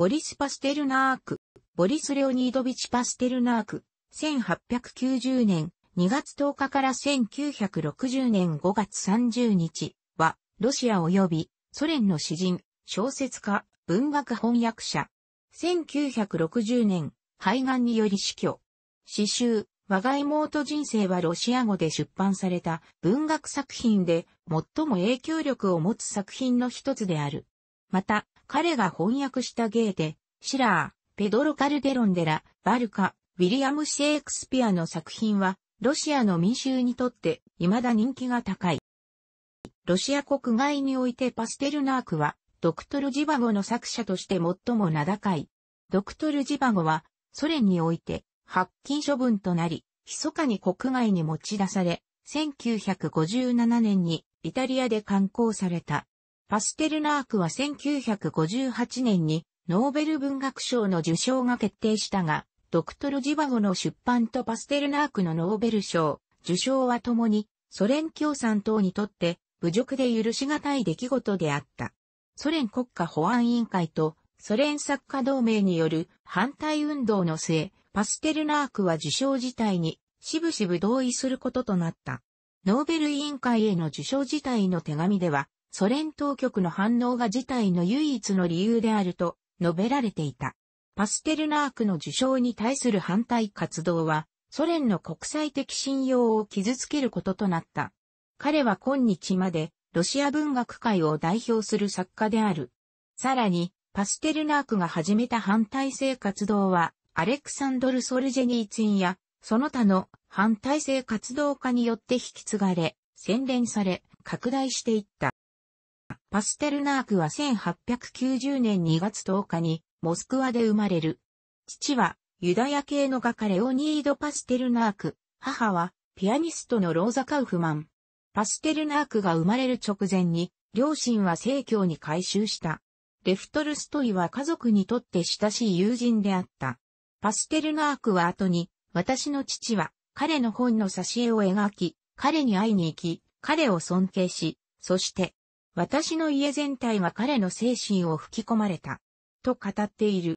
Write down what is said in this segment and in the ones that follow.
ボリス・パステルナーク、ボリス・レオニードビチ・パステルナーク、1890年2月10日から1960年5月30日は、ロシア及びソ連の詩人、小説家、文学翻訳者。1960年、肺がんにより死去。詩集、我が妹人生はロシア語で出版された文学作品で最も影響力を持つ作品の一つである。また、彼が翻訳したゲーテ、シラー、ペドロ・カルデロンデラ、バルカ、ウィリアム・シェイクスピアの作品は、ロシアの民衆にとって未だ人気が高い。ロシア国外においてパステルナークは、ドクトル・ジバゴの作者として最も名高い。ドクトル・ジバゴは、ソ連において、発禁処分となり、密かに国外に持ち出され、1957年にイタリアで刊行された。パステルナークは1958年にノーベル文学賞の受賞が決定したが、ドクトル・ジバゴの出版とパステルナークのノーベル賞、受賞はともにソ連共産党にとって侮辱で許し難い出来事であった。ソ連国家保安委員会とソ連作家同盟による反対運動の末、パステルナークは受賞自体にしぶしぶ同意することとなった。ノーベル委員会への受賞自体の手紙では、ソ連当局の反応が事態の唯一の理由であると述べられていた。パステルナークの受賞に対する反対活動は、ソ連の国際的信用を傷つけることとなった。彼は今日まで、ロシア文学界を代表する作家である。さらに、パステルナークが始めた反対性活動は、アレクサンドル・ソルジェニーツィンや、その他の反対性活動家によって引き継がれ、洗練され、拡大していった。パステルナークは1890年2月10日にモスクワで生まれる。父はユダヤ系の画家レオニード・パステルナーク、母はピアニストのローザ・カウフマン。パステルナークが生まれる直前に両親は正教に改宗した。レフトルストイは家族にとって親しい友人であった。パステルナークは後に、私の父は彼の本の挿絵を描き、彼に会いに行き、彼を尊敬し、そして私の家全体が彼の精神を吹き込まれた。と語っている。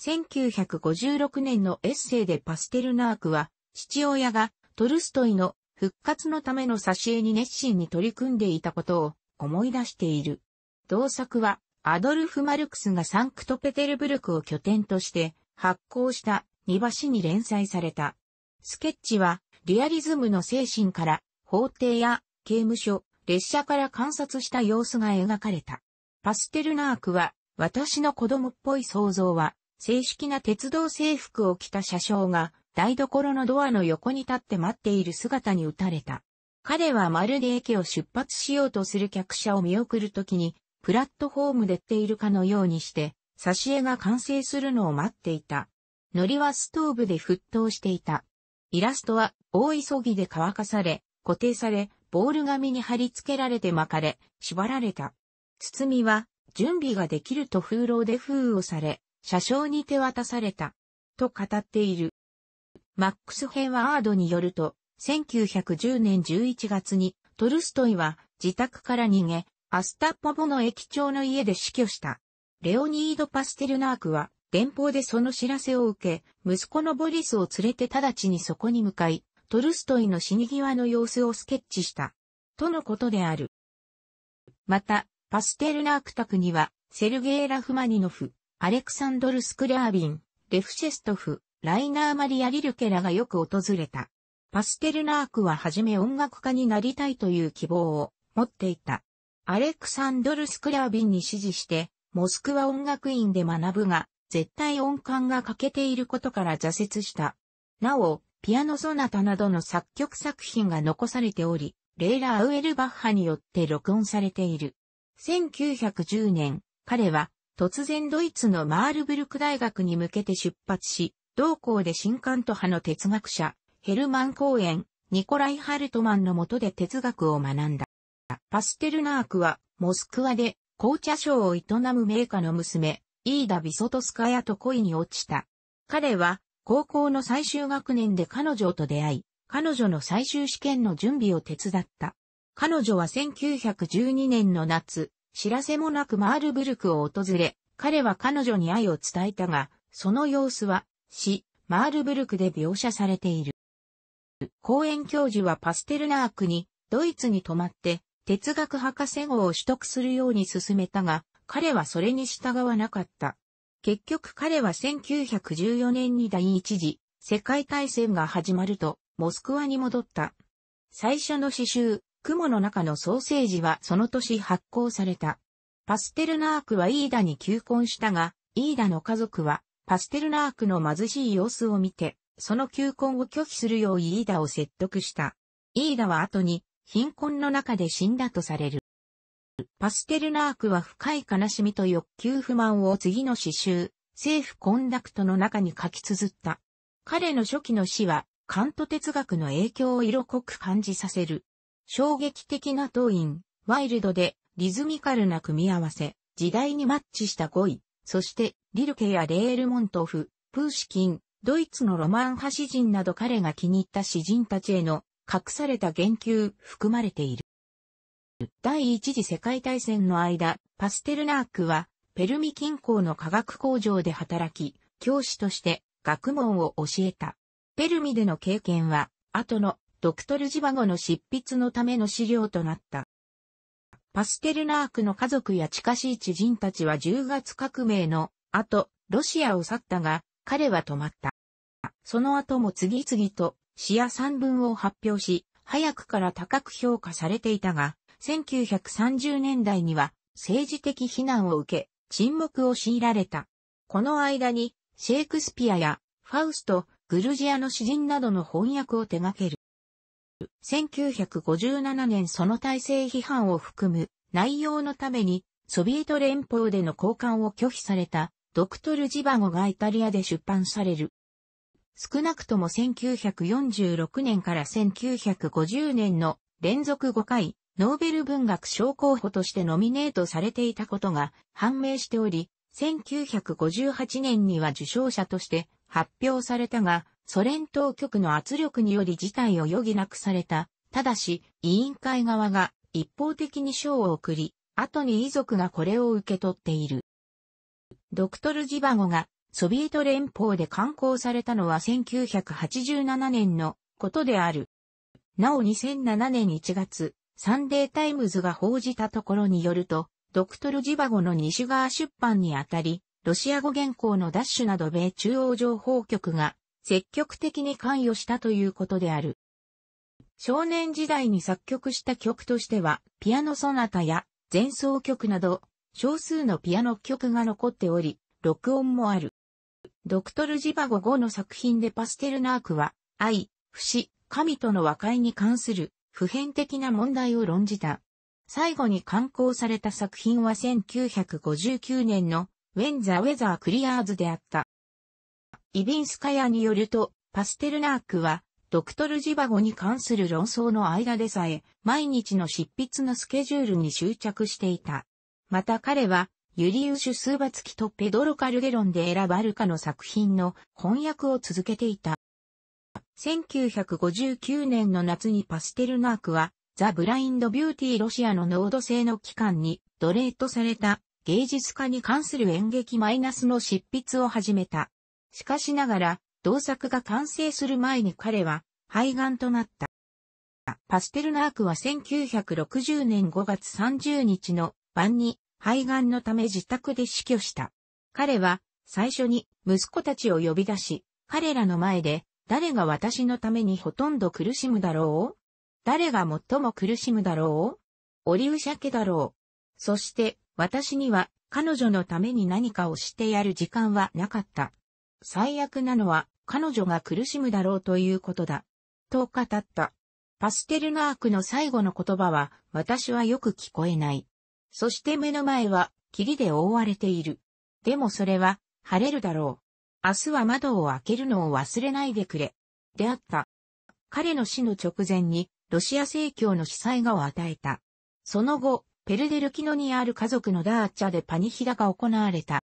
1956年のエッセイでパステルナークは、父親がトルストイの復活のための挿絵に熱心に取り組んでいたことを思い出している。同作は、アドルフ・マルクスがサンクトペテルブルクを拠点として発行した荷橋に連載された。スケッチは、リアリズムの精神から、法廷や刑務所、列車から観察した様子が描かれた。パステルナークは、私の子供っぽい想像は、正式な鉄道制服を着た車掌が、台所のドアの横に立って待っている姿に打たれた。彼はまるで駅を出発しようとする客車を見送るときに、プラットホームでっているかのようにして、挿絵が完成するのを待っていた。糊はストーブで沸騰していた。イラストは大急ぎで乾かされ、固定され、ボール紙に貼り付けられて巻かれ、縛られた。包みは、準備ができると風浪で封をされ、車掌に手渡された。と語っている。マックス・ヘンワードによると、1910年11月に、トルストイは自宅から逃げ、アスタッパボの駅長の家で死去した。レオニード・パステルナークは、電報でその知らせを受け、息子のボリスを連れて直ちにそこに向かい、トルストイの死に際の様子をスケッチした。とのことである。また、パステルナーク宅には、セルゲイ・ラフマニノフ、アレクサンドル・スクラービン、レフシェストフ、ライナー・マリア・リルケラがよく訪れた。パステルナークははじめ音楽家になりたいという希望を持っていた。アレクサンドル・スクラービンに指示して、モスクワ音楽院で学ぶが、絶対音感が欠けていることから挫折した。なお、ピアノソナタなどの作曲作品が残されており、レイラ・アウエルバッハによって録音されている。1910年、彼は突然ドイツのマールブルク大学に向けて出発し、同校で新カント派の哲学者、ヘルマン・コーエン、ニコライ・ハルトマンの下で哲学を学んだ。パステルナークは、モスクワで紅茶商を営む名家の娘、イーダ・ビソトスカヤと恋に落ちた。彼は、高校の最終学年で彼女と出会い、彼女の最終試験の準備を手伝った。彼女は1912年の夏、知らせもなくマールブルクを訪れ、彼は彼女に愛を伝えたが、その様子は、死、マールブルクで描写されている。公園教授はパステルナークに、ドイツに泊まって、哲学博士号を取得するように進めたが、彼はそれに従わなかった。結局彼は1914年に第一次世界大戦が始まると、モスクワに戻った。最初の詩集、雲の中のソーセージはその年発行された。パステルナークはイーダに求婚したが、イーダの家族は、パステルナークの貧しい様子を見て、その求婚を拒否するようイーダを説得した。イーダは後に、貧困の中で死んだとされる。パステルナークは深い悲しみと欲求不満を次の詩集、政府コンダクトの中に書き綴った。彼の初期の詩は、カント哲学の影響を色濃く感じさせる。衝撃的な動員、ワイルドで、リズミカルな組み合わせ、時代にマッチした語彙、そして、リルケやレールモントフ、プーシキン、ドイツのロマン派詩人など彼が気に入った詩人たちへの隠された言及含まれている。第一次世界大戦の間、パステルナークは、ペルミ近郊の化学工場で働き、教師として学問を教えた。ペルミでの経験は、後のドクトルジバゴの執筆のための資料となった。パステルナークの家族や近しい知人たちは10月革命の後、ロシアを去ったが、彼は止まった。その後も次々と詩や散文を発表し、早くから高く評価されていたが、1930年代には政治的非難を受け、沈黙を強いられた。この間に、シェイクスピアやファウスト、グルジアの詩人などの翻訳を手掛ける。1957年その体制批判を含む内容のために、ソビエト連邦での交換を拒否された、ドクトル・ジバゴがイタリアで出版される。少なくとも1946年から1950年の連続5回、ノーベル文学賞候補としてノミネートされていたことが判明しており、1958年には受賞者として発表されたが、ソ連当局の圧力により事態を余儀なくされた。ただし、委員会側が一方的に賞を送り、後に遺族がこれを受け取っている。ドクトル・ジバゴがソビエト連邦で刊行されたのは1987年のことである。なお2007年1月、サンデータイムズが報じたところによると、ドクトルジバゴの西側出版にあたり、ロシア語原稿のダッシュなど米中央情報局が積極的に関与したということである。少年時代に作曲した曲としては、ピアノソナタや前奏曲など、少数のピアノ曲が残っており、録音もある。ドクトルジバゴ5の作品でパステルナークは、愛、不死、神との和解に関する普遍的な問題を論じた。最後に刊行された作品は1959年の When the Weather Clears であった。イビンスカヤによると、パステルナークは、ドクトルジバゴに関する論争の間でさえ、毎日の執筆のスケジュールに執着していた。また彼は、ユリウシュ・スーバツキとペドロ・カルゲロンで選ばるかの作品の翻訳を続けていた。1959年の夏にパステルナークは、ザ・ブラインド・ビューティー・ロシアの濃度性の期間に、奴隷とされた芸術家に関する演劇マイナスの執筆を始めた。しかしながら、同作が完成する前に彼は肺がんとなった。パステルナークは1960年5月30日の晩に肺がんのため自宅で死去した。彼は最初に息子たちを呼び出し、彼らの前で誰が私のためにほとんど苦しむだろう誰が最も苦しむだろうオリウシャケだろう。そして、私には、彼女のために何かをしてやる時間はなかった。最悪なのは、彼女が苦しむだろうということだ。と語った。パステルナークの最後の言葉は、私はよく聞こえない。そして目の前は、霧で覆われている。でもそれは、晴れるだろう。明日は窓を開けるのを忘れないでくれ。であった。彼の死の直前に、ロシア正教の司祭画を与えた。その後、ペルデルキノにある家族のダーチャでパニヒダが行われた。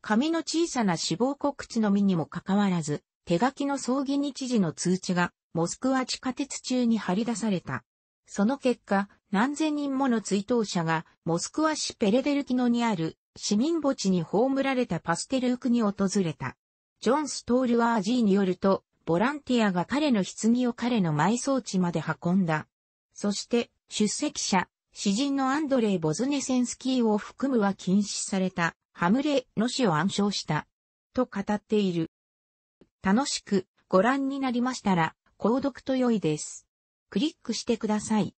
紙の小さな死亡告知のみにもかかわらず、手書きの葬儀日時の通知が、モスクワ地下鉄中に張り出された。その結果、何千人もの追悼者が、モスクワ市ペレデルキノにある市民墓地に葬られたパステルークに訪れた。ジョン・ストールワージーによると、ボランティアが彼の棺を彼の埋葬地まで運んだ。そして、出席者、詩人のアンドレイ・ボズネセンスキーを含むは禁止された、ハムレの死を暗唱した。と語っている。楽しくご覧になりましたら、購読と良いです。クリックしてください。